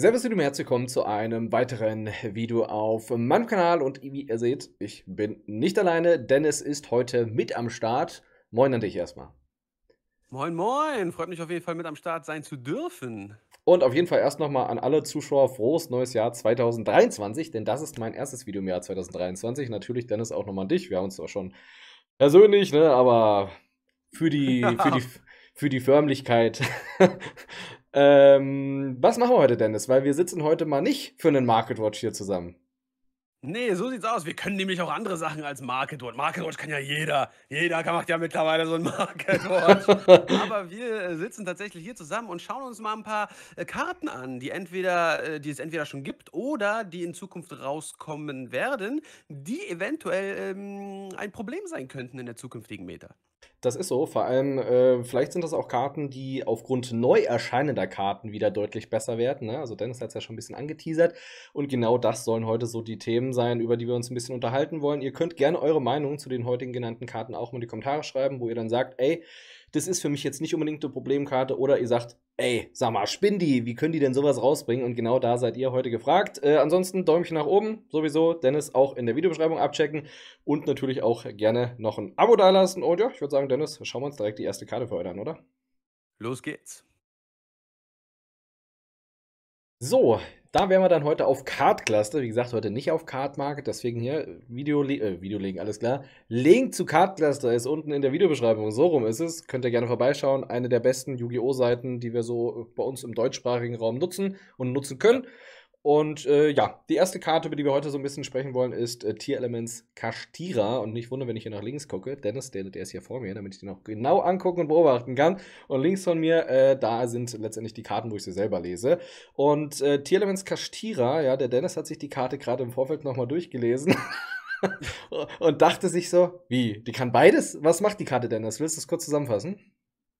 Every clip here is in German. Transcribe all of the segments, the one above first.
Servus und herzlich willkommen zu einem weiteren Video auf meinem Kanal und wie ihr seht, ich bin nicht alleine, Dennis ist heute mit am Start. Moin an dich erstmal. Moin moin, freut mich auf jeden Fall mit am Start sein zu dürfen. Und auf jeden Fall erst nochmal an alle Zuschauer frohes neues Jahr 2023, denn das ist mein erstes Video im Jahr 2023. Natürlich Dennis auch nochmal an dich, wir haben uns zwar schon persönlich, ne, aber für die, ja. für die, für die Förmlichkeit ähm, was machen wir heute, Dennis? Weil wir sitzen heute mal nicht für einen Market Watch hier zusammen. Nee, so sieht's aus. Wir können nämlich auch andere Sachen als Market Watch. Market Watch kann ja jeder. Jeder macht ja mittlerweile so ein Market Watch. Aber wir äh, sitzen tatsächlich hier zusammen und schauen uns mal ein paar äh, Karten an, die entweder, äh, die es entweder schon gibt oder die in Zukunft rauskommen werden, die eventuell ähm, ein Problem sein könnten in der zukünftigen Meta. Das ist so. Vor allem, äh, vielleicht sind das auch Karten, die aufgrund neu erscheinender Karten wieder deutlich besser werden. Ne? Also Dennis hat es ja schon ein bisschen angeteasert. Und genau das sollen heute so die Themen sein, über die wir uns ein bisschen unterhalten wollen. Ihr könnt gerne eure Meinung zu den heutigen genannten Karten auch mal in die Kommentare schreiben, wo ihr dann sagt, ey, das ist für mich jetzt nicht unbedingt eine Problemkarte. Oder ihr sagt, ey, sag mal, spinn die, wie können die denn sowas rausbringen? Und genau da seid ihr heute gefragt. Äh, ansonsten Däumchen nach oben, sowieso, Dennis auch in der Videobeschreibung abchecken und natürlich auch gerne noch ein Abo dalassen. Und ja, ich würde sagen, Dennis, schauen wir uns direkt die erste Karte für euch an, oder? Los geht's. So, da wären wir dann heute auf Card Cluster. Wie gesagt, heute nicht auf Card Market, deswegen hier Video, äh, Video Link, alles klar. Link zu Card Cluster ist unten in der Videobeschreibung. So rum ist es. Könnt ihr gerne vorbeischauen. Eine der besten Yu-Gi-Oh! Seiten, die wir so bei uns im deutschsprachigen Raum nutzen und nutzen können. Und äh, ja, die erste Karte, über die wir heute so ein bisschen sprechen wollen, ist äh, Tier Elements Kashtira. Und nicht wundern, wenn ich hier nach links gucke. Dennis, der, der ist hier vor mir, damit ich den auch genau angucken und beobachten kann. Und links von mir, äh, da sind letztendlich die Karten, wo ich sie selber lese. Und äh, Tier Elements Kashtira, ja, der Dennis hat sich die Karte gerade im Vorfeld nochmal durchgelesen. und dachte sich so, wie, die kann beides? Was macht die Karte Dennis? willst du das kurz zusammenfassen?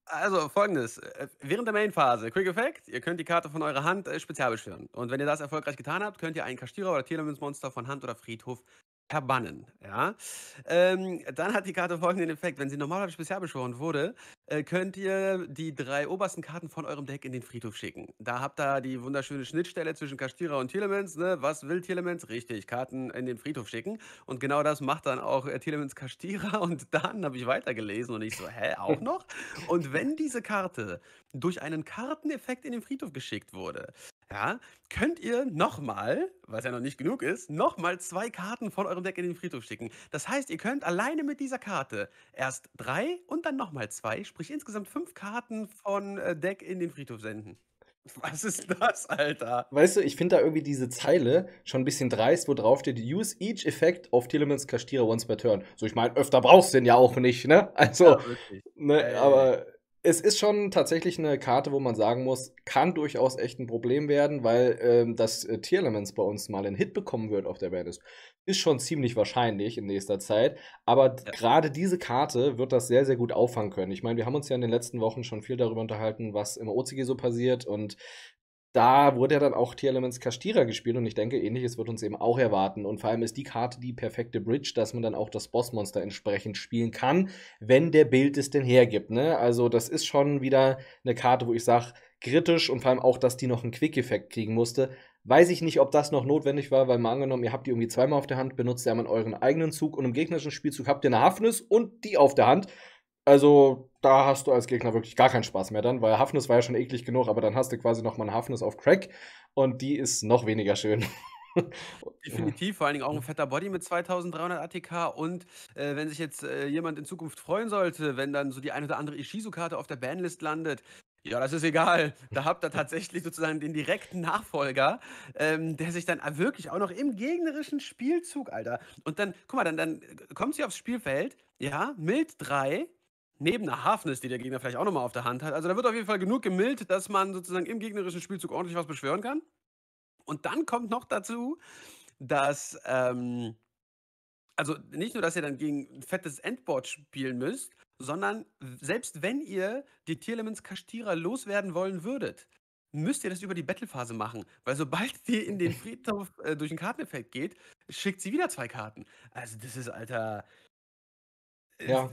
Also folgendes, äh, während der Main-Phase, Quick Effect, ihr könnt die Karte von eurer Hand äh, spezial beschwören. Und wenn ihr das erfolgreich getan habt, könnt ihr einen Kaschierer oder Telemins-Monster von Hand oder Friedhof verbannen. Ja? Ähm, dann hat die Karte folgenden Effekt. Wenn sie normalerweise spezial beschworen wurde, äh, könnt ihr die drei obersten Karten von eurem Deck in den Friedhof schicken. Da habt ihr die wunderschöne Schnittstelle zwischen Kastira und Telemens. Ne? Was will Telemens? Richtig, Karten in den Friedhof schicken. Und genau das macht dann auch äh, Telemens Kastira. Und dann habe ich weitergelesen und ich so, hä, auch noch? und wenn diese Karte durch einen Karteneffekt in den Friedhof geschickt wurde, ja, könnt ihr nochmal, was ja noch nicht genug ist, nochmal zwei Karten von eurem Deck in den Friedhof schicken. Das heißt, ihr könnt alleine mit dieser Karte erst drei und dann nochmal zwei, sprich insgesamt fünf Karten von äh, Deck in den Friedhof senden. Was ist das, Alter? Weißt du, ich finde da irgendwie diese Zeile schon ein bisschen dreist, wo drauf steht, use each effect of Telemans Kastira once per turn. So, ich meine, öfter brauchst du den ja auch nicht, ne? Also, ja, ne, äh, aber es ist schon tatsächlich eine Karte, wo man sagen muss, kann durchaus echt ein Problem werden, weil ähm, das äh, Tier Elements bei uns mal einen Hit bekommen wird auf der Baddest. Ist schon ziemlich wahrscheinlich in nächster Zeit. Aber ja. gerade diese Karte wird das sehr, sehr gut auffangen können. Ich meine, wir haben uns ja in den letzten Wochen schon viel darüber unterhalten, was im OCG so passiert und da wurde ja dann auch Tier-Elements Kastira gespielt und ich denke, ähnliches wird uns eben auch erwarten. Und vor allem ist die Karte die perfekte Bridge, dass man dann auch das Bossmonster entsprechend spielen kann, wenn der Bild es denn hergibt. Ne? Also, das ist schon wieder eine Karte, wo ich sage, kritisch und vor allem auch, dass die noch einen Quick-Effekt kriegen musste. Weiß ich nicht, ob das noch notwendig war, weil mal angenommen, ihr habt die irgendwie zweimal auf der Hand, benutzt ihr einmal euren eigenen Zug und im gegnerischen Spielzug habt ihr eine Hafnis und die auf der Hand. Also, da hast du als Gegner wirklich gar keinen Spaß mehr dann, weil Hafnis war ja schon eklig genug, aber dann hast du quasi nochmal eine Hafnis auf Crack und die ist noch weniger schön. Definitiv, vor allen Dingen auch ein fetter Body mit 2300 ATK. Und äh, wenn sich jetzt äh, jemand in Zukunft freuen sollte, wenn dann so die ein oder andere Ishizu-Karte auf der Banlist landet, ja, das ist egal. Da habt ihr tatsächlich sozusagen den direkten Nachfolger, ähm, der sich dann wirklich auch noch im gegnerischen Spielzug, Alter. Und dann, guck mal, dann, dann kommt sie aufs Spielfeld, ja, mild 3, neben einer Hafnis, die der Gegner vielleicht auch nochmal auf der Hand hat. Also da wird auf jeden Fall genug gemillt, dass man sozusagen im gegnerischen Spielzug ordentlich was beschwören kann. Und dann kommt noch dazu, dass, ähm, also nicht nur, dass ihr dann gegen ein fettes Endboard spielen müsst, sondern selbst wenn ihr die Tierlements Kastierer loswerden wollen würdet, müsst ihr das über die Battlephase machen. Weil sobald die in den Friedhof äh, durch den Karteneffekt geht, schickt sie wieder zwei Karten. Also das ist, Alter. Ja. Äh,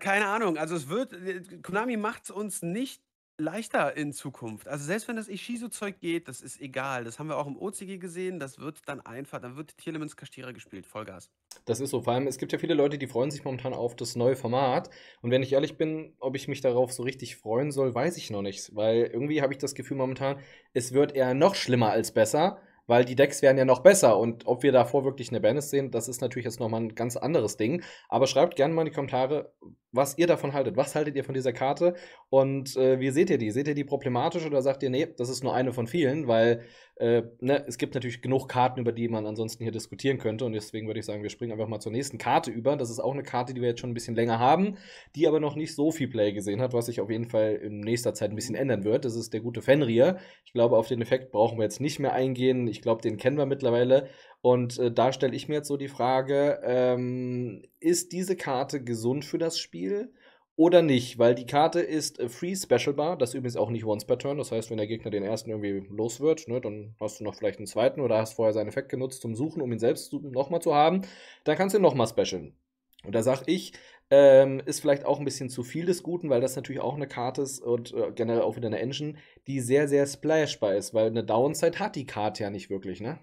keine Ahnung. Also es wird, äh, Konami macht es uns nicht leichter in Zukunft. Also selbst wenn das Ishizu-Zeug geht, das ist egal. Das haben wir auch im OCG gesehen, das wird dann einfach, dann wird Tier Elements gespielt, Vollgas. Das ist so, vor allem, es gibt ja viele Leute, die freuen sich momentan auf das neue Format. Und wenn ich ehrlich bin, ob ich mich darauf so richtig freuen soll, weiß ich noch nicht. Weil irgendwie habe ich das Gefühl momentan, es wird eher noch schlimmer als besser weil die Decks wären ja noch besser und ob wir davor wirklich eine Banish sehen, das ist natürlich jetzt nochmal ein ganz anderes Ding. Aber schreibt gerne mal in die Kommentare, was ihr davon haltet. Was haltet ihr von dieser Karte und äh, wie seht ihr die? Seht ihr die problematisch oder sagt ihr, nee, das ist nur eine von vielen, weil äh, ne, es gibt natürlich genug Karten, über die man ansonsten hier diskutieren könnte und deswegen würde ich sagen, wir springen einfach mal zur nächsten Karte über. Das ist auch eine Karte, die wir jetzt schon ein bisschen länger haben, die aber noch nicht so viel Play gesehen hat, was sich auf jeden Fall in nächster Zeit ein bisschen ändern wird. Das ist der gute Fenrir. Ich glaube, auf den Effekt brauchen wir jetzt nicht mehr eingehen. Ich glaube, den kennen wir mittlerweile, und äh, da stelle ich mir jetzt so die Frage, ähm, ist diese Karte gesund für das Spiel? oder nicht, weil die Karte ist äh, Free Special Bar, das ist übrigens auch nicht Once per Turn, das heißt, wenn der Gegner den ersten irgendwie los wird, ne, dann hast du noch vielleicht einen zweiten oder hast vorher seinen Effekt genutzt zum Suchen, um ihn selbst nochmal zu haben, dann kannst du ihn nochmal specialen. Und da sag ich, ähm, ist vielleicht auch ein bisschen zu viel des Guten, weil das natürlich auch eine Karte ist und äh, generell auch wieder eine Engine, die sehr, sehr splashbar ist, weil eine Downside hat die Karte ja nicht wirklich, ne?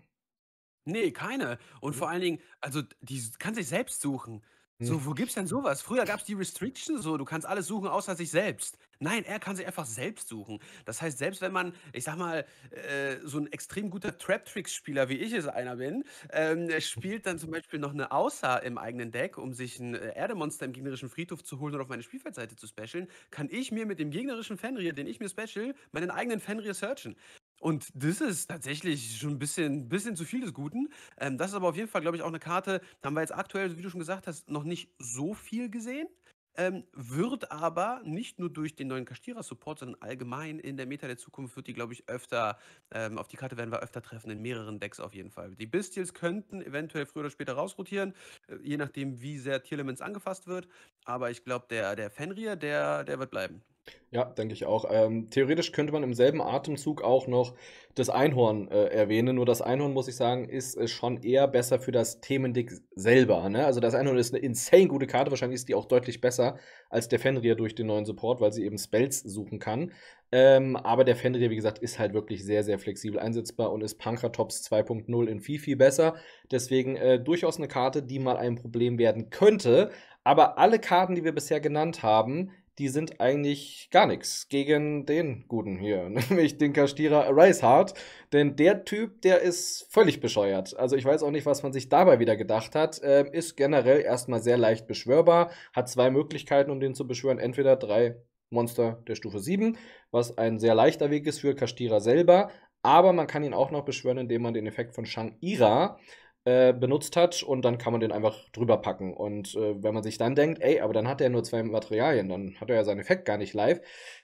Nee, keine. Und mhm. vor allen Dingen, also die kann sich selbst suchen. So, mhm. wo gibt's denn sowas? Früher gab's die Restriction so, du kannst alles suchen außer sich selbst. Nein, er kann sich einfach selbst suchen. Das heißt, selbst wenn man, ich sag mal, äh, so ein extrem guter Trap-Tricks-Spieler, wie ich es einer bin, ähm, spielt dann zum Beispiel noch eine Außer im eigenen Deck, um sich ein äh, Erdemonster im gegnerischen Friedhof zu holen oder auf meine Spielfeldseite zu specialen, kann ich mir mit dem gegnerischen Fenrir, den ich mir special, meinen eigenen Fenrir searchen. Und das ist tatsächlich schon ein bisschen, bisschen zu viel des Guten. Ähm, das ist aber auf jeden Fall, glaube ich, auch eine Karte, da haben wir jetzt aktuell, wie du schon gesagt hast, noch nicht so viel gesehen. Ähm, wird aber nicht nur durch den neuen Kastira-Support, sondern allgemein in der Meta der Zukunft wird die, glaube ich, öfter, ähm, auf die Karte werden wir öfter treffen, in mehreren Decks auf jeden Fall. Die Bestials könnten eventuell früher oder später rausrotieren, äh, je nachdem, wie sehr Tierlements angefasst wird. Aber ich glaube, der, der Fenrir, der, der wird bleiben. Ja, denke ich auch. Ähm, theoretisch könnte man im selben Atemzug auch noch das Einhorn äh, erwähnen. Nur das Einhorn, muss ich sagen, ist äh, schon eher besser für das Themendick selber. Ne? Also das Einhorn ist eine insane gute Karte. Wahrscheinlich ist die auch deutlich besser als der Fenrir durch den neuen Support, weil sie eben Spells suchen kann. Ähm, aber der Fenrir, wie gesagt, ist halt wirklich sehr, sehr flexibel einsetzbar und ist Pankratops 2.0 in viel, viel besser. Deswegen äh, durchaus eine Karte, die mal ein Problem werden könnte. Aber alle Karten, die wir bisher genannt haben, die sind eigentlich gar nichts gegen den Guten hier, nämlich den Kaschierer Ricehart. Denn der Typ, der ist völlig bescheuert. Also ich weiß auch nicht, was man sich dabei wieder gedacht hat. Ähm, ist generell erstmal sehr leicht beschwörbar, hat zwei Möglichkeiten, um den zu beschwören. Entweder drei Monster der Stufe 7, was ein sehr leichter Weg ist für Kaschierer selber. Aber man kann ihn auch noch beschwören, indem man den Effekt von Shang-Ira äh, benutzt hat und dann kann man den einfach drüber packen. Und äh, wenn man sich dann denkt, ey, aber dann hat er nur zwei Materialien, dann hat er ja seinen Effekt gar nicht live.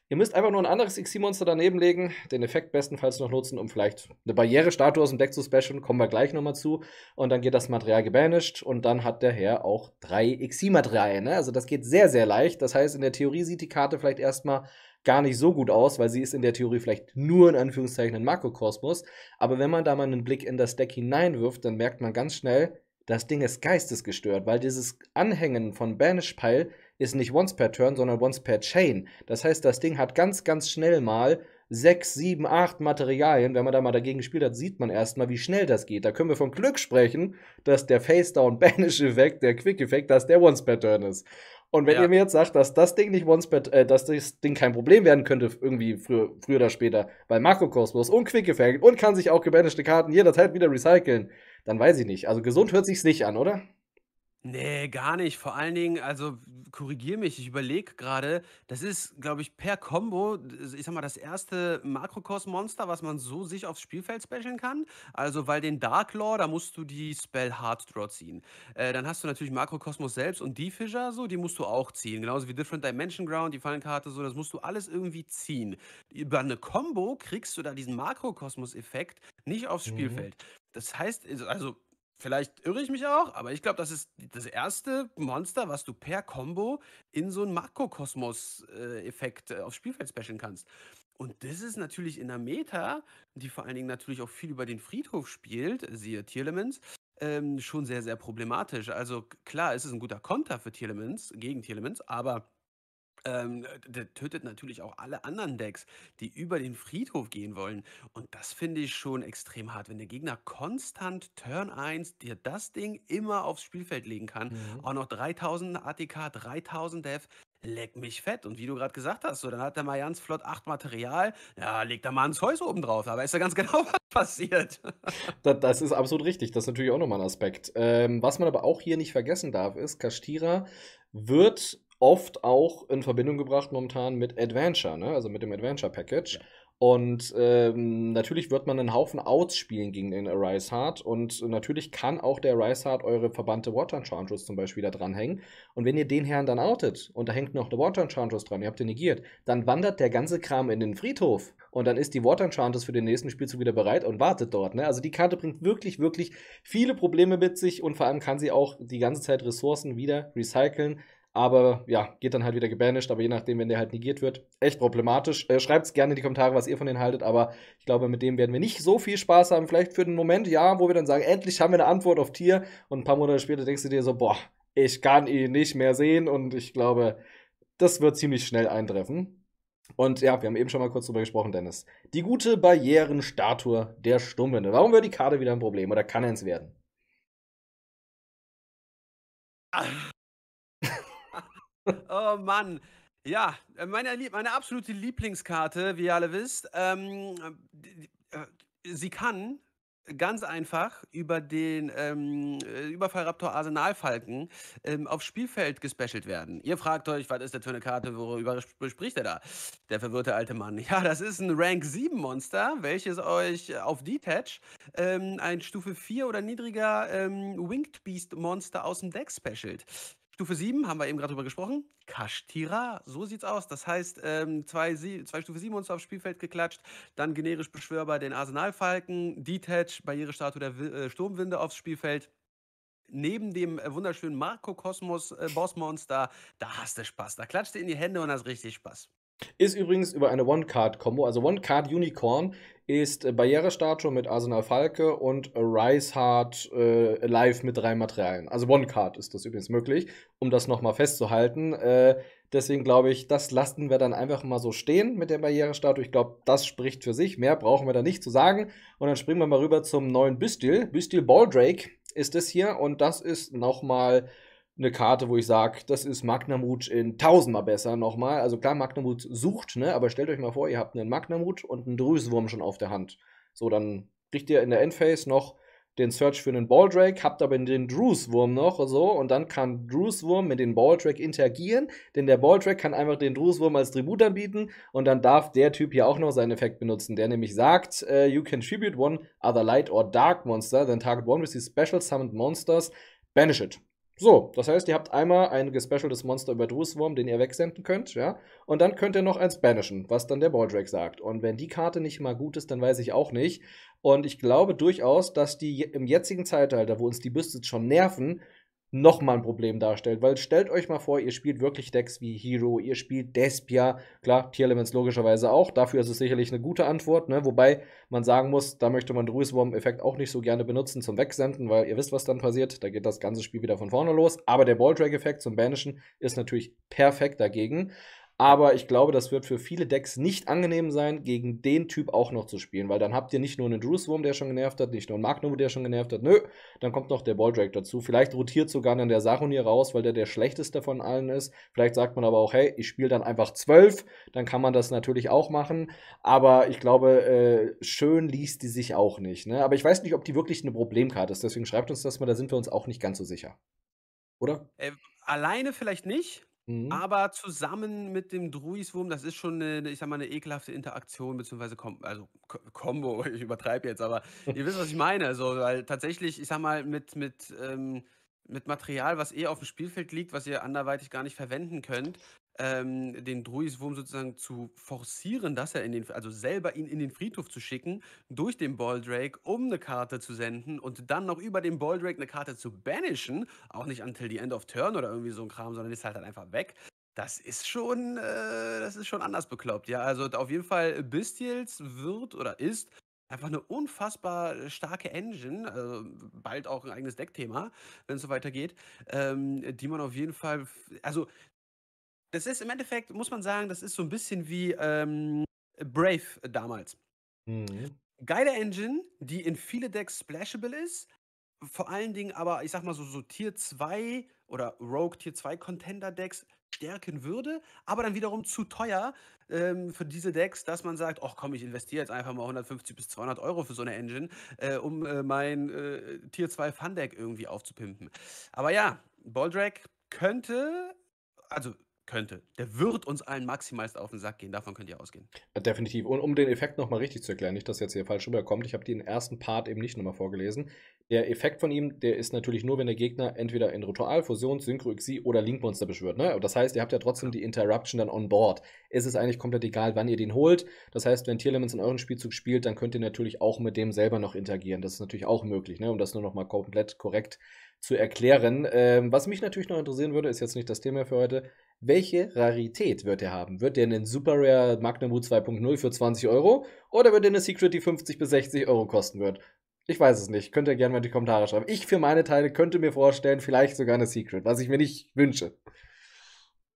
Ihr müsst einfach nur ein anderes XC-Monster daneben legen, den Effekt bestenfalls noch nutzen, um vielleicht eine Barriere-Statue aus dem Deck zu specialen, kommen wir gleich nochmal zu. Und dann geht das Material gebanished und dann hat der Herr auch drei XC-Materialien. Ne? Also das geht sehr, sehr leicht. Das heißt, in der Theorie sieht die Karte vielleicht erstmal gar nicht so gut aus, weil sie ist in der Theorie vielleicht nur in Anführungszeichen ein Makrokosmos. Aber wenn man da mal einen Blick in das Deck hineinwirft, dann merkt man ganz schnell, das Ding ist geistesgestört, weil dieses Anhängen von Banish Pile ist nicht once per Turn, sondern once per Chain. Das heißt, das Ding hat ganz, ganz schnell mal 6, 7, 8 Materialien. Wenn man da mal dagegen gespielt hat, sieht man erstmal, wie schnell das geht. Da können wir von Glück sprechen, dass der Face Down Banish Effekt, der Quick Effekt, dass der once per Turn ist. Und wenn ja. ihr mir jetzt sagt, dass das Ding nicht Once per, äh, dass das Ding kein Problem werden könnte, irgendwie früher, früher oder später, weil Makrokosmos und Quickgefährdet und kann sich auch gebanagte Karten jederzeit wieder recyceln, dann weiß ich nicht. Also gesund hört sich's nicht an, oder? Nee, gar nicht. Vor allen Dingen, also korrigier mich, ich überlege gerade, das ist, glaube ich, per Combo, ich sag mal, das erste Makrokos-Monster, was man so sich aufs Spielfeld specialen kann. Also, weil den Dark Lore, da musst du die Spell Hard Draw ziehen. Äh, dann hast du natürlich Makrokosmos selbst und die Fischer, so, die musst du auch ziehen. Genauso wie Different Dimension Ground, die Fallenkarte, so, das musst du alles irgendwie ziehen. Über eine Combo kriegst du da diesen Makrokosmos-Effekt nicht aufs Mhm. Spielfeld. Das heißt, also, also Vielleicht irre ich mich auch, aber ich glaube, das ist das erste Monster, was du per Combo in so einen Makrokosmos-Effekt äh, aufs Spielfeld specialen kannst. Und das ist natürlich in der Meta, die vor allen Dingen natürlich auch viel über den Friedhof spielt, siehe Tierlements, ähm, schon sehr, sehr problematisch. Also klar, es ist ein guter Konter für Tierlements, gegen Tierlements, aber ähm, äh, der tötet natürlich auch alle anderen Decks, die über den Friedhof gehen wollen. Und das finde ich schon extrem hart, wenn der Gegner konstant Turn 1 dir das Ding immer aufs Spielfeld legen kann. Mhm. Auch noch 3000 ATK, 3000 Def. Leck mich fett. Und wie du gerade gesagt hast, so, dann hat der mal ganz flott 8 Material. Ja, legt da mal ein Zeus oben drauf. Aber ist ja ganz genau was passiert. das, das, ist absolut richtig. Das ist natürlich auch nochmal ein Aspekt. Ähm, was man aber auch hier nicht vergessen darf, ist, Kastira wird oft auch in Verbindung gebracht momentan mit Adventure, ne? also mit dem Adventure Package. Ja. Und ähm, natürlich wird man einen Haufen Outs spielen gegen den Arise Heart. Und natürlich kann auch der Arise Heart eure verbannte Water Enchantress zum Beispiel da dranhängen. Und wenn ihr den Herrn dann outet und da hängt noch eine Water Enchantress dran, ihr habt den negiert, dann wandert der ganze Kram in den Friedhof. Und dann ist die Water Enchantress für den nächsten Spielzug wieder bereit und wartet dort. Ne? Also die Karte bringt wirklich, wirklich viele Probleme mit sich. Und vor allem kann sie auch die ganze Zeit Ressourcen wieder recyceln. Aber ja, geht dann halt wieder gebanished, aber je nachdem, wenn der halt negiert wird, echt problematisch. Äh, Schreibt es gerne in die Kommentare, was ihr von denen haltet, aber ich glaube, mit dem werden wir nicht so viel Spaß haben. Vielleicht für den Moment, ja, wo wir dann sagen, endlich haben wir eine Antwort auf Tier und ein paar Monate später denkst du dir so, boah, ich kann ihn nicht mehr sehen und ich glaube, das wird ziemlich schnell eintreffen. Und ja, wir haben eben schon mal kurz drüber gesprochen, Dennis. Die gute Barrierenstatue der Stummen. Warum wird die Karte wieder ein Problem oder kann es werden? Ach. Oh Mann. Ja, äh, meine, meine absolute Lieblingskarte, wie ihr alle wisst, ähm, äh, sie kann ganz einfach über den ähm, äh, Überfallraptor Arsenalfalken ähm, aufs Spielfeld gespecialt werden. Ihr fragt euch, was ist das für eine Karte, worüber spricht er da? Der verwirrte alte Mann. Ja, das ist ein Rank 7 Monster, welches euch auf Detach ähm, ein Stufe 4 oder niedriger ähm, Winged Beast Monster aus dem Deck specialt. Stufe 7 haben wir eben gerade drüber gesprochen. Kashtira, so sieht's aus. Das heißt, ähm, zwei, zwei Stufe 7 uns aufs Spielfeld geklatscht, dann generisch Beschwörbar den Arsenalfalken, Detach, Barrierestatue der äh, Sturmwinde aufs Spielfeld neben dem äh, wunderschönen Marco Kosmos äh, Bossmonster, da hast du Spaß. Da klatscht du in die Hände und hast richtig Spaß. Ist übrigens über eine One-Card-Kombo, also One-Card-Unicorn ist äh, Barriere-Statue mit Arsenal Falke und Rise Heart äh, live mit drei Materialien. Also One-Card ist das übrigens möglich, um das nochmal festzuhalten. Äh, deswegen glaube ich, das lassen wir dann einfach mal so stehen mit der Barriere-Statue. Ich glaube, das spricht für sich. Mehr brauchen wir da nicht zu sagen. Und dann springen wir mal rüber zum neuen Büstil. Büstil Baldrake ist es hier und das ist nochmal eine Karte, wo ich sage, das ist Magnamut in tausendmal besser nochmal. Also klar, Magnamut sucht, ne? aber stellt euch mal vor, ihr habt einen Magnamut und einen Drüsenwurm schon auf der Hand. So, dann kriegt ihr in der Endphase noch den Search für einen Balldrake, habt aber den Drusewurm noch so und dann kann Drusewurm mit dem Balldrake interagieren, denn der Balldrake kann einfach den Drusewurm als Tribut anbieten und dann darf der Typ hier auch noch seinen Effekt benutzen, der nämlich sagt, uh, you can tribute one other light or dark monster, then target one with these special summoned monsters, banish it. So, das heißt, ihr habt einmal ein gespecialtes Monster über Druiswurm, den ihr wegsenden könnt, ja. Und dann könnt ihr noch eins banishen, was dann der Baldrake sagt. Und wenn die Karte nicht mal gut ist, dann weiß ich auch nicht. Und ich glaube durchaus, dass die im jetzigen Zeitalter, wo uns die Büste schon nerven, nochmal ein Problem darstellt. Weil stellt euch mal vor, ihr spielt wirklich Decks wie Hero, ihr spielt Despia, klar, Tier-Elements logischerweise auch, dafür ist es sicherlich eine gute Antwort, ne? wobei man sagen muss, da möchte man Druiswurm-Effekt auch nicht so gerne benutzen zum Wegsenden, weil ihr wisst, was dann passiert, da geht das ganze Spiel wieder von vorne los, aber der Balldrag-Effekt zum Banishen ist natürlich perfekt dagegen. Aber ich glaube, das wird für viele Decks nicht angenehm sein, gegen den Typ auch noch zu spielen, weil dann habt ihr nicht nur einen Druswurm, der schon genervt hat, nicht nur einen Magnum, der schon genervt hat, nö, dann kommt noch der Balldrag dazu. Vielleicht rotiert sogar dann der Sarunir raus, weil der der schlechteste von allen ist. Vielleicht sagt man aber auch, hey, ich spiele dann einfach zwölf, dann kann man das natürlich auch machen. Aber ich glaube, äh, schön liest die sich auch nicht. Ne? Aber ich weiß nicht, ob die wirklich eine Problemkarte ist. Deswegen schreibt uns das mal, da sind wir uns auch nicht ganz so sicher. Oder? Äh, alleine vielleicht nicht. Mhm. Aber zusammen mit dem Druiswurm, das ist schon eine, ich sag mal, eine ekelhafte Interaktion, beziehungsweise Kom also Kombo, ich übertreibe jetzt, aber ihr wisst, was ich meine. Also, weil tatsächlich, ich sag mal, mit, mit, ähm, mit Material, was eh auf dem Spielfeld liegt, was ihr anderweitig gar nicht verwenden könnt, ähm, den Druiswurm sozusagen zu forcieren, dass er in den, also selber ihn in den Friedhof zu schicken, durch den Baldrake, um eine Karte zu senden und dann noch über den Baldrake eine Karte zu banishen, auch nicht until the end of turn oder irgendwie so ein Kram, sondern ist halt dann einfach weg. Das ist schon, äh, das ist schon anders bekloppt, ja. Also auf jeden Fall, Bestials wird oder ist einfach eine unfassbar starke Engine, also bald auch ein eigenes Deckthema, wenn es so weitergeht, ähm, die man auf jeden Fall, also das ist im Endeffekt, muss man sagen, das ist so ein bisschen wie ähm, Brave damals. Mhm. Geile Engine, die in viele Decks splashable ist, vor allen Dingen aber, ich sag mal so, so Tier 2 oder Rogue Tier 2 Contender Decks stärken würde, aber dann wiederum zu teuer ähm, für diese Decks, dass man sagt, ach komm, ich investiere jetzt einfach mal 150 bis 200 Euro für so eine Engine, äh, um äh, mein äh, Tier 2 Fun Deck irgendwie aufzupimpen. Aber ja, Baldrak könnte, also könnte. Der wird uns allen maximalst auf den Sack gehen, davon könnt ihr ausgehen. Definitiv. Und um den Effekt nochmal richtig zu erklären, nicht, dass jetzt hier falsch rüberkommt, ich habe den ersten Part eben nicht nochmal vorgelesen. Der Effekt von ihm, der ist natürlich nur, wenn der Gegner entweder in Ritual, Fusion, Synchro, XI oder Linkmonster beschwört. Ne? Das heißt, ihr habt ja trotzdem die Interruption dann on board. Es ist eigentlich komplett egal, wann ihr den holt. Das heißt, wenn Tierlements in euren Spielzug spielt, dann könnt ihr natürlich auch mit dem selber noch interagieren. Das ist natürlich auch möglich, ne? um das nur nochmal komplett korrekt zu erklären. Ähm, was mich natürlich noch interessieren würde, ist jetzt nicht das Thema für heute. Welche Rarität wird er haben? Wird er einen Super Rare Magnum 2.0 für 20 Euro oder wird er eine Secret, die 50 bis 60 Euro kosten wird? Ich weiß es nicht. Könnt ihr gerne mal in die Kommentare schreiben. Ich für meine Teile könnte mir vorstellen, vielleicht sogar eine Secret, was ich mir nicht wünsche.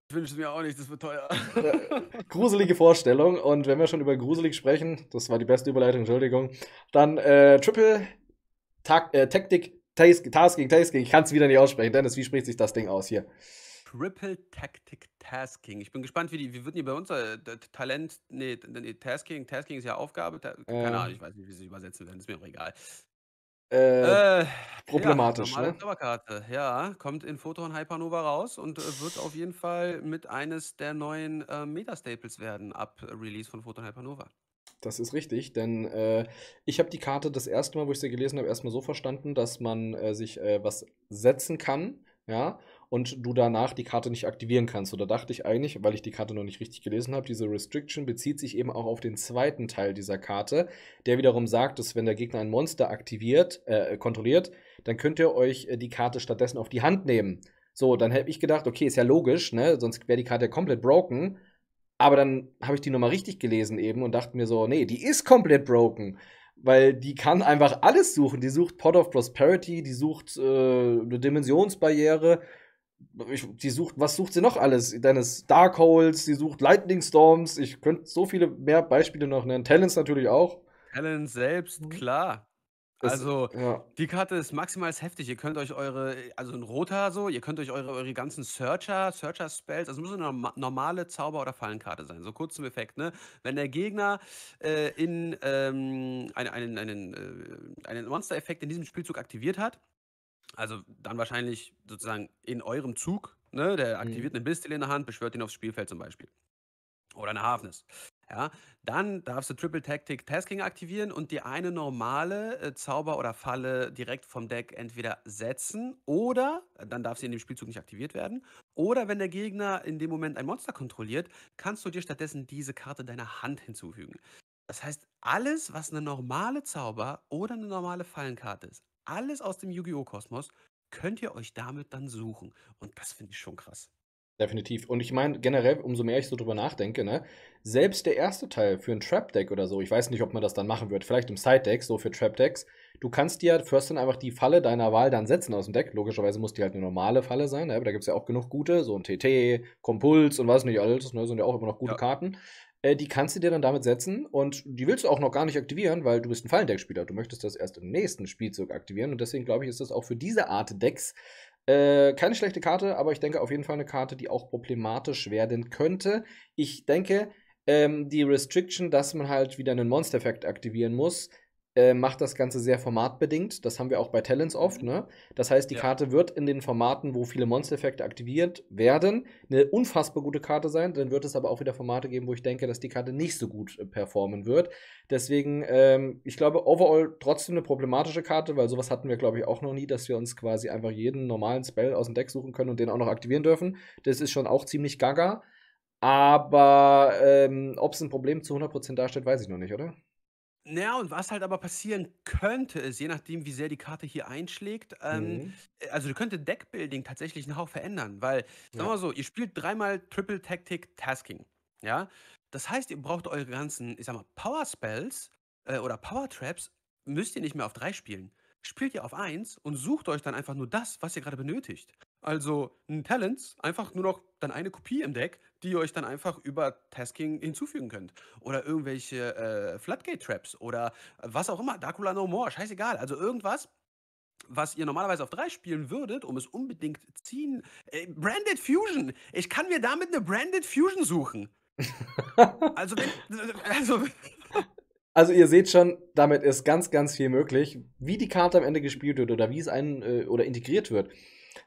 Ich wünsche es mir auch nicht, das wird teuer. Gruselige Vorstellung. Und wenn wir schon über gruselig sprechen, das war die beste Überleitung, Entschuldigung, dann äh, Triple Tag äh, Tactic Tasking, Tasking, Tasking. Ich kann es wieder nicht aussprechen. Dennis, wie spricht sich das Ding aus hier? Triple Tactic Tasking. Ich bin gespannt, wie, die, wie wird die bei uns äh, Talent, nee, nee, Tasking, Tasking ist ja Aufgabe. Ta keine ähm. Ahnung, ich weiß nicht, wie sie übersetzen werden, ist mir auch egal. Äh, äh, problematisch. Ja, ne? ja. Kommt in Photon Hypernova raus und äh, wird auf jeden Fall mit eines der neuen äh, Meta-Staples werden ab Release von Photon Hypernova. Das ist richtig, denn äh, ich habe die Karte das erste Mal, wo ich sie gelesen habe, erstmal so verstanden, dass man äh, sich äh, was setzen kann, ja, und du danach die Karte nicht aktivieren kannst. Oder dachte ich eigentlich, weil ich die Karte noch nicht richtig gelesen habe, diese Restriction bezieht sich eben auch auf den zweiten Teil dieser Karte, der wiederum sagt, dass wenn der Gegner ein Monster aktiviert, äh, kontrolliert, dann könnt ihr euch äh, die Karte stattdessen auf die Hand nehmen. So, dann hätte ich gedacht, okay, ist ja logisch, ne? Sonst wäre die Karte ja komplett broken. Aber dann habe ich die Nummer richtig gelesen eben und dachte mir so, nee, die ist komplett broken. Weil die kann einfach alles suchen. Die sucht Pot of Prosperity, die sucht äh, eine Dimensionsbarriere, ich, die sucht, was sucht sie noch alles? Deines Dark Holes, die sucht Lightning Storms. Ich könnte so viele mehr Beispiele noch nennen. Talents natürlich auch. Talents selbst, mhm. klar also, ja. die Karte ist maximal heftig. Ihr könnt euch eure, also ein roter so, ihr könnt euch eure, eure ganzen Searcher, Searcher-Spells, also muss eine normale Zauber- oder Fallenkarte sein. So kurz zum Effekt, ne? Wenn der Gegner äh, in ähm, einen, einen, einen, äh, einen Monster-Effekt in diesem Spielzug aktiviert hat, also dann wahrscheinlich sozusagen in eurem Zug, ne? Der mhm. aktiviert mhm. einen Bistel in der Hand, beschwört ihn aufs Spielfeld zum Beispiel. Oder eine Hafnis. Ja, dann darfst du Triple Tactic Tasking aktivieren und die eine normale äh, Zauber oder Falle direkt vom Deck entweder setzen oder, äh, dann darf sie in dem Spielzug nicht aktiviert werden, oder wenn der Gegner in dem Moment ein Monster kontrolliert, kannst du dir stattdessen diese Karte deiner Hand hinzufügen. Das heißt, alles, was eine normale Zauber oder eine normale Fallenkarte ist, alles aus dem Yu-Gi-Oh! Kosmos, könnt ihr euch damit dann suchen. Und das finde ich schon krass. Definitiv. Und ich meine, generell, umso mehr ich so drüber nachdenke, ne, selbst der erste Teil für ein Trap-Deck oder so, ich weiß nicht, ob man das dann machen wird, vielleicht im Side-Deck, so für Trap-Decks, du kannst dir first dann einfach die Falle deiner Wahl dann setzen aus dem Deck. Logischerweise muss die halt eine normale Falle sein, ne, aber da gibt es ja auch genug gute, so ein TT, Kompuls und was nicht alles, ne, sind ja auch immer noch gute ja. Karten. Äh, die kannst du dir dann damit setzen und die willst du auch noch gar nicht aktivieren, weil du bist ein Fallendeckspieler. Du möchtest das erst im nächsten Spielzug aktivieren und deswegen glaube ich, ist das auch für diese Art Decks äh, keine schlechte Karte, aber ich denke auf jeden Fall eine Karte, die auch problematisch werden könnte. Ich denke, ähm, die Restriction, dass man halt wieder einen Monster effekt aktivieren muss, äh, macht das Ganze sehr formatbedingt. Das haben wir auch bei Talents oft. Mhm. Ne? Das heißt, die ja. Karte wird in den Formaten, wo viele Monster-Effekte aktiviert werden, eine unfassbar gute Karte sein. Dann wird es aber auch wieder Formate geben, wo ich denke, dass die Karte nicht so gut äh, performen wird. Deswegen, ähm, ich glaube, overall trotzdem eine problematische Karte, weil sowas hatten wir, glaube ich, auch noch nie, dass wir uns quasi einfach jeden normalen Spell aus dem Deck suchen können und den auch noch aktivieren dürfen. Das ist schon auch ziemlich gaga. Aber ähm, ob es ein Problem zu 100% darstellt, weiß ich noch nicht, oder? Naja, und was halt aber passieren könnte, ist, je nachdem, wie sehr die Karte hier einschlägt, ähm, mhm. Äh, also könnte Deckbuilding tatsächlich einen Hauch verändern, weil, sagen wir mal so, ihr spielt dreimal Triple Tactic Tasking, ja? Das heißt, ihr braucht eure ganzen, ich sag mal, Power Spells äh, oder Power Traps, müsst ihr nicht mehr auf drei spielen. Spielt ihr auf eins und sucht euch dann einfach nur das, was ihr gerade benötigt. Also ein Talents, einfach nur noch dann eine Kopie im Deck, die ihr euch dann einfach über Tasking hinzufügen könnt. Oder irgendwelche äh, Floodgate-Traps oder was auch immer, Dracula No More, scheißegal. Also irgendwas, was ihr normalerweise auf drei spielen würdet, um es unbedingt ziehen. Äh, Branded Fusion! Ich kann mir damit eine Branded Fusion suchen. also, wenn, äh, also, also ihr seht schon, damit ist ganz, ganz viel möglich, wie die Karte am Ende gespielt wird oder wie es einen äh, oder integriert wird.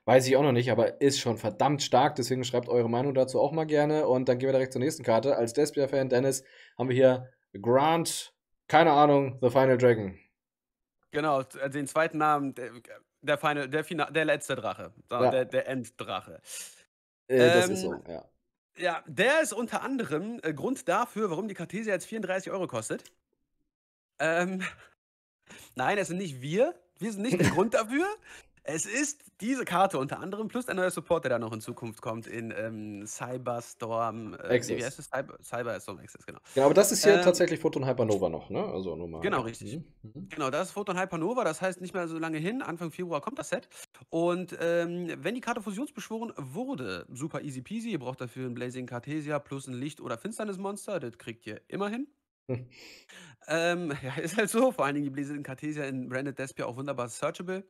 Weiß ich auch noch nicht, aber ist schon verdammt stark. Deswegen schreibt eure Meinung dazu auch mal gerne. Und dann gehen wir direkt zur nächsten Karte. Als Despia-Fan, Dennis, haben wir hier Grant, keine Ahnung, The Final Dragon. Genau, den zweiten Namen, der, der, Final, der, Final, der letzte Drache, ja. der, der Enddrache. Äh, das ist ähm, so, ja. Ja, der ist unter anderem äh, Grund dafür, warum die Cartesia jetzt 34 Euro kostet. Ähm, nein, es sind nicht wir. Wir sind nicht der Grund dafür. Es ist diese Karte unter anderem plus ein neuer Support, der da noch in Zukunft kommt in ähm, Cyberstorm. Äh, Cyber, Cyberstorm Access, genau. Ja, genau, aber das ist hier ähm, tatsächlich Photon Hypernova noch, ne? Also nochmal. Genau, richtig. Mhm, mhm. Genau, das ist Photon Hypernova, das heißt nicht mehr so lange hin. Anfang Februar kommt das Set. Und ähm, wenn die Karte fusionsbeschworen wurde, super easy peasy, ihr braucht dafür einen Blazing Cartesia plus ein Licht- oder Finsternis-Monster. das kriegt ihr immerhin. ähm, ja, ist halt so, vor allen Dingen die Blazing Cartesia in Branded Despia auch wunderbar searchable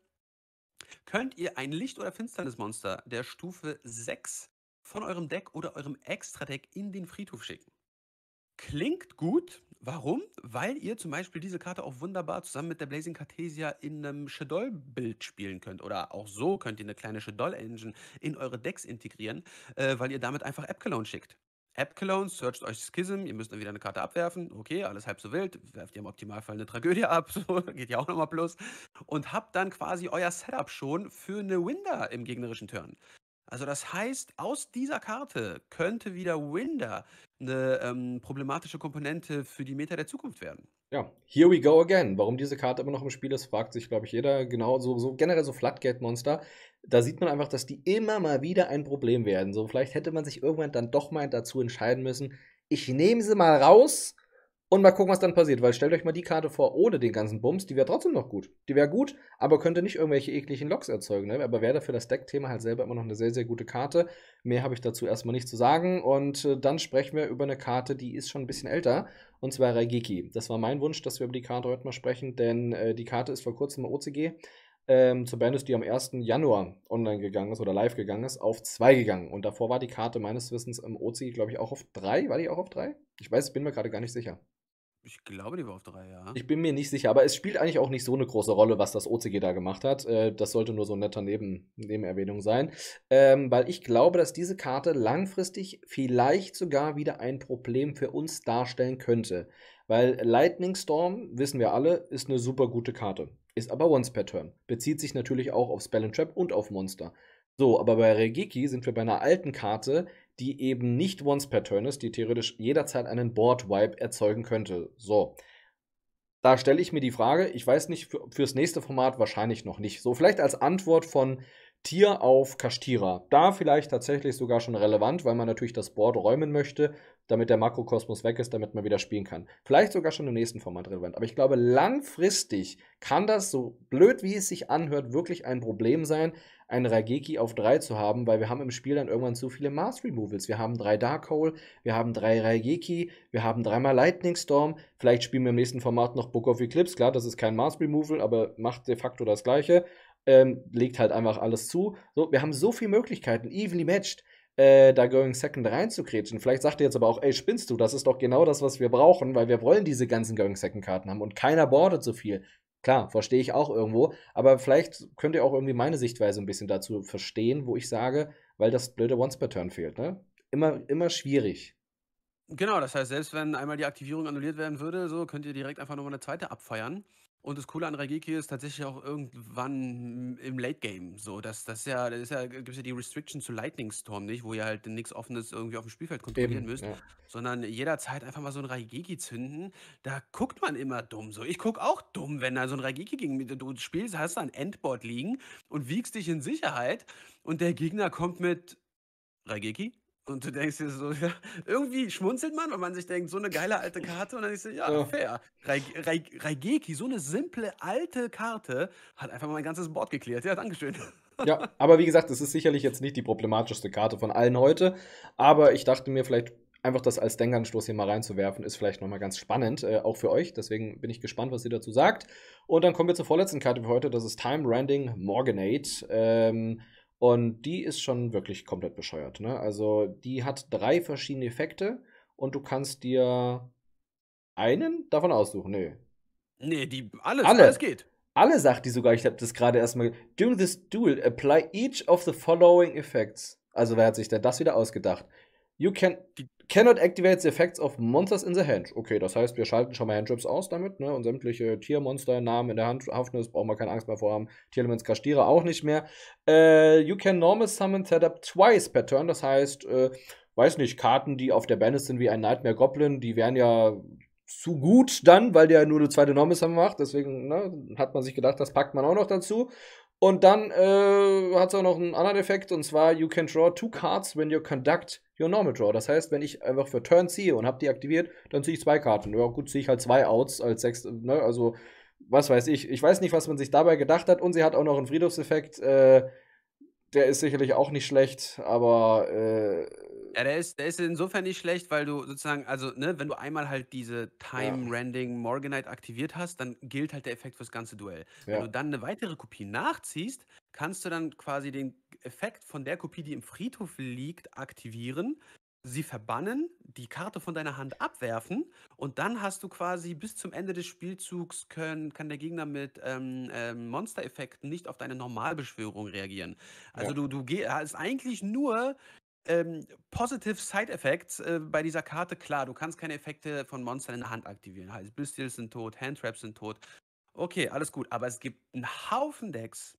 könnt ihr ein Licht- oder Finsternismonster der Stufe 6 von eurem Deck oder eurem Extra-Deck in den Friedhof schicken. Klingt gut. Warum? Weil ihr zum Beispiel diese Karte auch wunderbar zusammen mit der Blazing Cartesia in einem Shadow-Bild spielen könnt. Oder auch so könnt ihr eine kleine Shadow-Engine in eure Decks integrieren, äh, weil ihr damit einfach app Epsilon schickt. App Clones, searcht euch Schism, ihr müsst dann wieder eine Karte abwerfen. Okay, alles halb so wild. Werft ihr im Optimalfall eine Tragödie ab, so geht ja auch nochmal plus. Und habt dann quasi euer Setup schon für eine Winder im gegnerischen Turn. Also das heißt, aus dieser Karte könnte wieder Winder eine ähm, problematische Komponente für die Meta der Zukunft werden. Ja, here we go again. Warum diese Karte immer noch im Spiel ist, fragt sich, glaube ich, jeder. Genau, so, so generell so Floodgate-Monster da sieht man einfach, dass die immer mal wieder ein Problem werden. So, vielleicht hätte man sich irgendwann dann doch mal dazu entscheiden müssen, ich nehme sie mal raus und mal gucken, was dann passiert. Weil stellt euch mal die Karte vor, ohne den ganzen Bums, die wäre trotzdem noch gut. Die wäre gut, aber könnte nicht irgendwelche ekligen Loks erzeugen. Ne? Aber wäre dafür das Deckthema halt selber immer noch eine sehr, sehr gute Karte. Mehr habe ich dazu erstmal nicht zu sagen. Und äh, dann sprechen wir über eine Karte, die ist schon ein bisschen älter. Und zwar Raigeki. Das war mein Wunsch, dass wir über die Karte heute mal sprechen, denn äh, die Karte ist vor kurzem im OCG ähm, zur ist, die am 1. Januar online gegangen ist oder live gegangen ist, auf 2 gegangen. Und davor war die Karte meines Wissens im OC, glaube ich, auch auf 3. War die auch auf 3? Ich weiß, bin mir gerade gar nicht sicher. Ich glaube, die war auf 3, ja. Ich bin mir nicht sicher, aber es spielt eigentlich auch nicht so eine große Rolle, was das OCG da gemacht hat. Äh, das sollte nur so ein netter Neben Nebenerwähnung sein. Ähm, weil ich glaube, dass diese Karte langfristig vielleicht sogar wieder ein Problem für uns darstellen könnte. Weil Lightning Storm, wissen wir alle, ist eine super gute Karte. Ist aber once per Turn. Bezieht sich natürlich auch auf Spell and Trap und auf Monster. So, aber bei Regiki sind wir bei einer alten Karte, die eben nicht once per Turn ist, die theoretisch jederzeit einen Board Wipe erzeugen könnte. So. Da stelle ich mir die Frage, ich weiß nicht, für, fürs nächste Format wahrscheinlich noch nicht. So, vielleicht als Antwort von Tier auf Kashtira. Da vielleicht tatsächlich sogar schon relevant, weil man natürlich das Board räumen möchte damit der Makrokosmos weg ist, damit man wieder spielen kann. Vielleicht sogar schon im nächsten Format relevant. Aber ich glaube, langfristig kann das, so blöd wie es sich anhört, wirklich ein Problem sein, einen Rageki auf 3 zu haben, weil wir haben im Spiel dann irgendwann zu viele Mars Removals. Wir haben drei Dark Hole, wir haben drei Rageki, wir haben dreimal Lightning Storm. Vielleicht spielen wir im nächsten Format noch Book of Eclipse. Klar, das ist kein Mars Removal, aber macht de facto das Gleiche. Ähm, legt halt einfach alles zu. So, wir haben so viele Möglichkeiten, evenly matched äh, da Going Second reinzukretschen. Vielleicht sagt ihr jetzt aber auch, ey, spinnst du, das ist doch genau das, was wir brauchen, weil wir wollen diese ganzen Going Second Karten haben und keiner boardet so viel. Klar, verstehe ich auch irgendwo, aber vielleicht könnt ihr auch irgendwie meine Sichtweise ein bisschen dazu verstehen, wo ich sage, weil das blöde Once-Per-Turn fehlt, ne? Immer, immer schwierig. Genau, das heißt, selbst wenn einmal die Aktivierung annulliert werden würde, so könnt ihr direkt einfach nochmal eine zweite abfeiern. Und das Coole an Rageki ist tatsächlich auch irgendwann im Late Game so. Das, das ja, das ist ja, gibt es ja die Restriction zu Lightning Storm nicht, wo ihr halt nichts Offenes irgendwie auf dem Spielfeld kontrollieren Eben, müsst, ja. sondern jederzeit einfach mal so ein Rageki zünden. Da guckt man immer dumm so. Ich guck auch dumm, wenn da so ein Rageki gegen mich, du spielst, hast da ein Endboard liegen und wiegst dich in Sicherheit und der Gegner kommt mit Rageki und du denkst dir so, ja, irgendwie schmunzelt man, weil man sich denkt, so eine geile alte Karte. Und dann ist so, ja, oh. fair. Raigeki, so eine simple alte Karte, hat einfach mal mein ganzes Board geklärt. Ja, Dankeschön. Ja, aber wie gesagt, es ist sicherlich jetzt nicht die problematischste Karte von allen heute. Aber ich dachte mir, vielleicht einfach das als Denkanstoß hier mal reinzuwerfen, ist vielleicht nochmal ganz spannend, äh, auch für euch. Deswegen bin ich gespannt, was ihr dazu sagt. Und dann kommen wir zur vorletzten Karte für heute. Das ist Time Randing Morganate. Ähm, und die ist schon wirklich komplett bescheuert. Ne? Also die hat drei verschiedene Effekte und du kannst dir einen davon aussuchen. Nee. Nee, die alles, alle, alles geht. Alle sagt die sogar, ich habe das gerade erstmal. During this duel, apply each of the following effects. Also wer hat sich denn das wieder ausgedacht? You can die Cannot activate the effects of monsters in the hand. Okay, das heißt, wir schalten schon mal Handtrips aus damit, ne? Und sämtliche Tiermonster, Namen in der Hand, Haftnis, brauchen wir keine Angst mehr vor haben. Tierelements Kastiere auch nicht mehr. Äh, you can normal summon setup twice per turn. Das heißt, äh, weiß nicht, Karten, die auf der Band sind wie ein Nightmare Goblin, die wären ja zu gut dann, weil der nur eine zweite Normal summon macht. Deswegen ne, hat man sich gedacht, das packt man auch noch dazu. Und dann äh, hat es auch noch einen anderen Effekt, und zwar, you can draw two cards when you conduct your normal draw. Das heißt, wenn ich einfach für Turn ziehe und habe die aktiviert, dann ziehe ich zwei Karten. Ja, gut, ziehe ich halt zwei Outs als sechs, ne, also was weiß ich. Ich weiß nicht, was man sich dabei gedacht hat, und sie hat auch noch einen Friedhofseffekt, äh, der ist sicherlich auch nicht schlecht, aber. Äh, ja, der ist, der ist insofern nicht schlecht, weil du sozusagen, also, ne, wenn du einmal halt diese Time-Rending Morganite aktiviert hast, dann gilt halt der Effekt fürs ganze Duell. Ja. Wenn du dann eine weitere Kopie nachziehst, kannst du dann quasi den Effekt von der Kopie, die im Friedhof liegt, aktivieren sie verbannen, die Karte von deiner Hand abwerfen und dann hast du quasi bis zum Ende des Spielzugs können, kann der Gegner mit ähm, ähm, Monstereffekten nicht auf deine Normalbeschwörung reagieren. Also ja. du, du hast eigentlich nur ähm, positive Side Effects äh, bei dieser Karte. Klar, du kannst keine Effekte von Monstern in der Hand aktivieren. Heißt, Bistils sind tot, Handtraps sind tot. Okay, alles gut, aber es gibt einen Haufen Decks,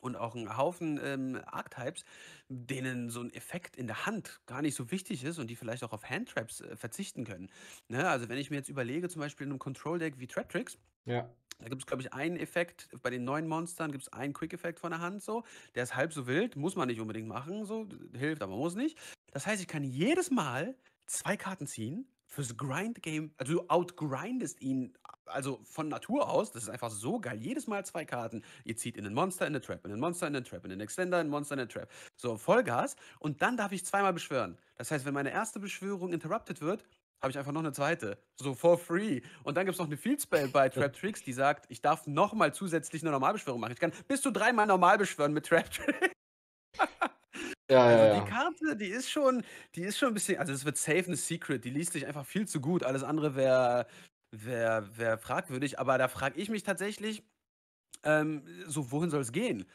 und auch einen Haufen ähm, Archetypes, denen so ein Effekt in der Hand gar nicht so wichtig ist und die vielleicht auch auf Handtraps äh, verzichten können. Ne? Also wenn ich mir jetzt überlege, zum Beispiel in einem Control-Deck wie Trap Tricks, ja. Da gibt es, glaube ich, einen Effekt. Bei den neuen Monstern gibt es einen Quick-Effekt von der Hand so. Der ist halb so wild, muss man nicht unbedingt machen, so hilft, aber muss nicht. Das heißt, ich kann jedes Mal zwei Karten ziehen fürs Grind-Game, also du outgrindest ihn, also von Natur aus, das ist einfach so geil. Jedes Mal zwei Karten. Ihr zieht in den Monster, in den Trap, in den Monster, in den Trap, in den Extender, in den Monster, in den Trap. So, Vollgas. Und dann darf ich zweimal beschwören. Das heißt, wenn meine erste Beschwörung interrupted wird, habe ich einfach noch eine zweite. So for free. Und dann gibt es noch eine Field Spell bei Trap Tricks, die sagt, ich darf nochmal zusätzlich eine Normalbeschwörung machen. Ich kann bis zu dreimal normal beschwören mit Trap Tricks. Ja, Also ja, die Karte, die ist schon, die ist schon ein bisschen, also es wird safe ein Secret, die liest sich einfach viel zu gut. Alles andere wäre wär, wär fragwürdig, aber da frage ich mich tatsächlich, ähm, so wohin soll es gehen?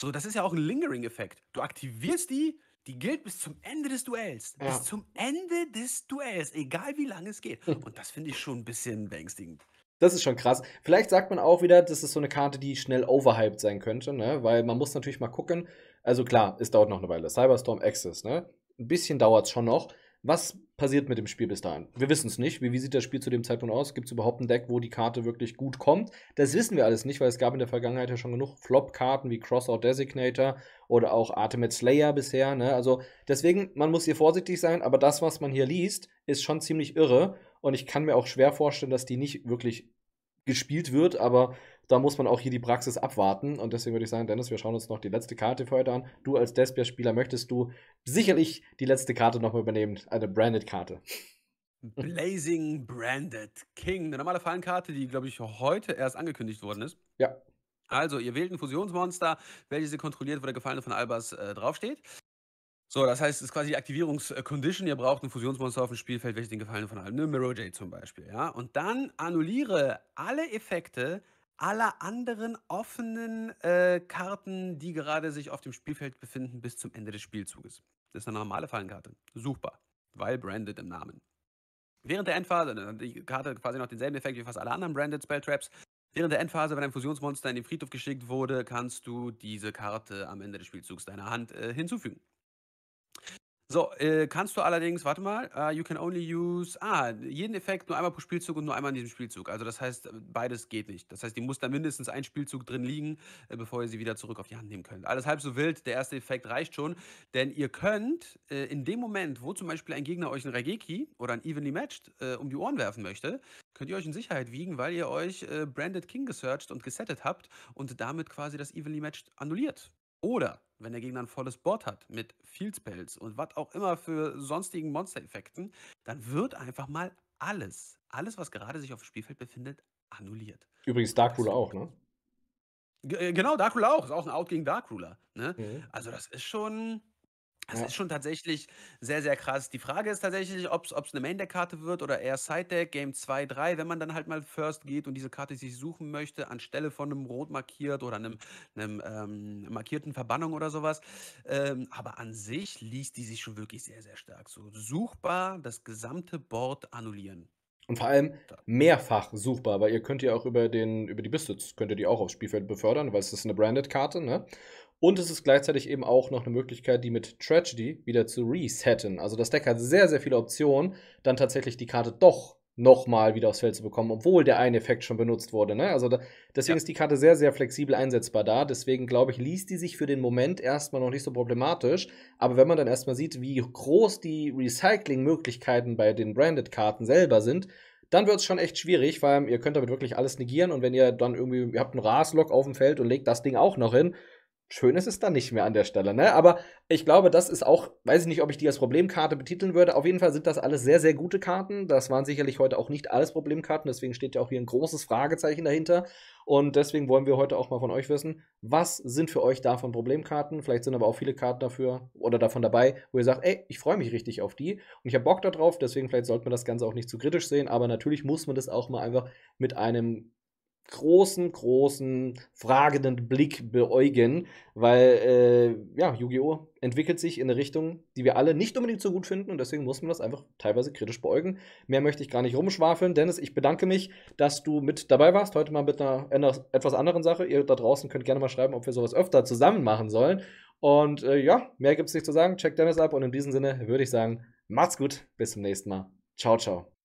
So, das ist ja auch ein Lingering-Effekt. Du aktivierst die, die gilt bis zum Ende des Duells. Bis zum Ende des Duells, egal wie lange es geht. Und das finde ich schon ein bisschen beängstigend. Das ist schon krass. Vielleicht sagt man auch wieder, das ist so eine Karte, die schnell overhyped sein könnte, ne? Weil man muss natürlich mal gucken, also klar, es dauert noch eine Weile. Cyberstorm Access, ne? Ein bisschen dauert es schon noch. Was passiert mit dem Spiel bis dahin? Wir wissen es nicht. Wie, wie, sieht das Spiel zu dem Zeitpunkt aus? Gibt es überhaupt ein Deck, wo die Karte wirklich gut kommt? Das wissen wir alles nicht, weil es gab in der Vergangenheit ja schon genug Flop-Karten wie Crossout Designator oder auch Artemis Slayer bisher. Ne? Also deswegen, man muss hier vorsichtig sein, aber das, was man hier liest, ist schon ziemlich irre. Und ich kann mir auch schwer vorstellen, dass die nicht wirklich gespielt wird, aber da muss man auch hier die Praxis abwarten. Und deswegen würde ich sagen, Dennis, wir schauen uns noch die letzte Karte für heute an. Du als Despia-Spieler möchtest du sicherlich die letzte Karte nochmal übernehmen, eine Branded-Karte. Blazing Branded King, eine normale Fallenkarte, die, glaube ich, heute erst angekündigt worden ist. Ja. Also, ihr wählt ein Fusionsmonster, welches ihr kontrolliert, wo der Gefallene von Albers äh, draufsteht. So, das heißt, es ist quasi die Aktivierungskondition. Ihr braucht ein Fusionsmonster auf dem Spielfeld, welches den Gefallenen von Albers, ne Mirror Jade zum Beispiel, ja. Und dann annulliere alle Effekte aller anderen offenen äh, Karten, die gerade sich auf dem Spielfeld befinden, bis zum Ende des Spielzuges. Das ist eine normale Fallenkarte. Suchbar. Weil branded im Namen. Während der Endphase, die Karte hat quasi noch denselben Effekt wie fast alle anderen branded Spell Traps. Während der Endphase, wenn ein Fusionsmonster in den Friedhof geschickt wurde, kannst du diese Karte am Ende des Spielzugs deiner Hand äh, hinzufügen. So, äh, kannst du allerdings, warte mal, uh, you can only use, ah, jeden Effekt nur einmal pro Spielzug und nur einmal in diesem Spielzug. Also das heißt, äh, beides geht nicht. Das heißt, die muss da mindestens ein Spielzug drin liegen, äh, bevor ihr sie wieder zurück auf die Hand nehmen könnt. Alles halb so wild, der erste Effekt reicht schon, denn ihr könnt äh, in dem Moment, wo zum Beispiel ein Gegner euch ein Regeki oder ein Evenly Matched äh, um die Ohren werfen möchte, könnt ihr euch in Sicherheit wiegen, weil ihr euch Branded King gesearched und gesettet habt und damit quasi das Evenly Matched annulliert. Oder wenn der Gegner ein volles Board hat mit Fieldspells und was auch immer für sonstigen Monster-Effekten, dann wird einfach mal alles, alles, was gerade sich auf dem Spielfeld befindet, annulliert. Übrigens Dark Darkruler auch, ne? Äh, genau, Dark Darkruler auch. Ist auch ein Out gegen Darkruler. Ne? Mhm. Also, das ist schon. Das ja. ist schon tatsächlich sehr, sehr krass. Die Frage ist tatsächlich, ob es eine Main-Deck-Karte wird oder eher Side-Deck, Game 2, 3, wenn man dann halt mal First geht und diese Karte sich suchen möchte, anstelle von einem rot markiert oder einem, einem ähm, markierten Verbannung oder sowas. Ähm, aber an sich liest die sich schon wirklich sehr, sehr stark. So suchbar das gesamte Board annullieren. Und vor allem mehrfach suchbar, weil ihr könnt ja auch über, den, über die Bistits, könnt ihr die auch aufs Spielfeld befördern, weil es ist eine Branded-Karte, ne? ne? Und es ist gleichzeitig eben auch noch eine Möglichkeit, die mit Tragedy wieder zu resetten. Also das Deck hat sehr, sehr viele Optionen, dann tatsächlich die Karte doch nochmal wieder aufs Feld zu bekommen, obwohl der eine Effekt schon benutzt wurde. Ne? Also da, deswegen ja. ist die Karte sehr, sehr flexibel einsetzbar da. Deswegen glaube ich, liest die sich für den Moment erstmal noch nicht so problematisch. Aber wenn man dann erstmal sieht, wie groß die Recycling-Möglichkeiten bei den Branded-Karten selber sind, dann wird es schon echt schwierig, weil ihr könnt damit wirklich alles negieren und wenn ihr dann irgendwie, ihr habt einen Raslock auf dem Feld und legt das Ding auch noch hin, schön ist es dann nicht mehr an der Stelle, ne? Aber ich glaube, das ist auch, weiß ich nicht, ob ich die als Problemkarte betiteln würde. Auf jeden Fall sind das alles sehr, sehr gute Karten. Das waren sicherlich heute auch nicht alles Problemkarten, deswegen steht ja auch hier ein großes Fragezeichen dahinter. Und deswegen wollen wir heute auch mal von euch wissen, was sind für euch davon Problemkarten? Vielleicht sind aber auch viele Karten dafür oder davon dabei, wo ihr sagt, ey, ich freue mich richtig auf die und ich habe Bock darauf, deswegen vielleicht sollte man das Ganze auch nicht zu kritisch sehen, aber natürlich muss man das auch mal einfach mit einem großen, großen, fragenden Blick beäugen, weil äh, ja, Yu-Gi-Oh! entwickelt sich in eine Richtung, die wir alle nicht unbedingt so gut finden und deswegen muss man das einfach teilweise kritisch beäugen. Mehr möchte ich gar nicht rumschwafeln. Dennis, ich bedanke mich, dass du mit dabei warst. Heute mal mit einer, etwas anderen Sache. Ihr da draußen könnt gerne mal schreiben, ob wir sowas öfter zusammen machen sollen. Und äh, ja, mehr gibt es nicht zu sagen. Check Dennis ab und in diesem Sinne würde ich sagen, macht's gut, bis zum nächsten Mal. Ciao, ciao.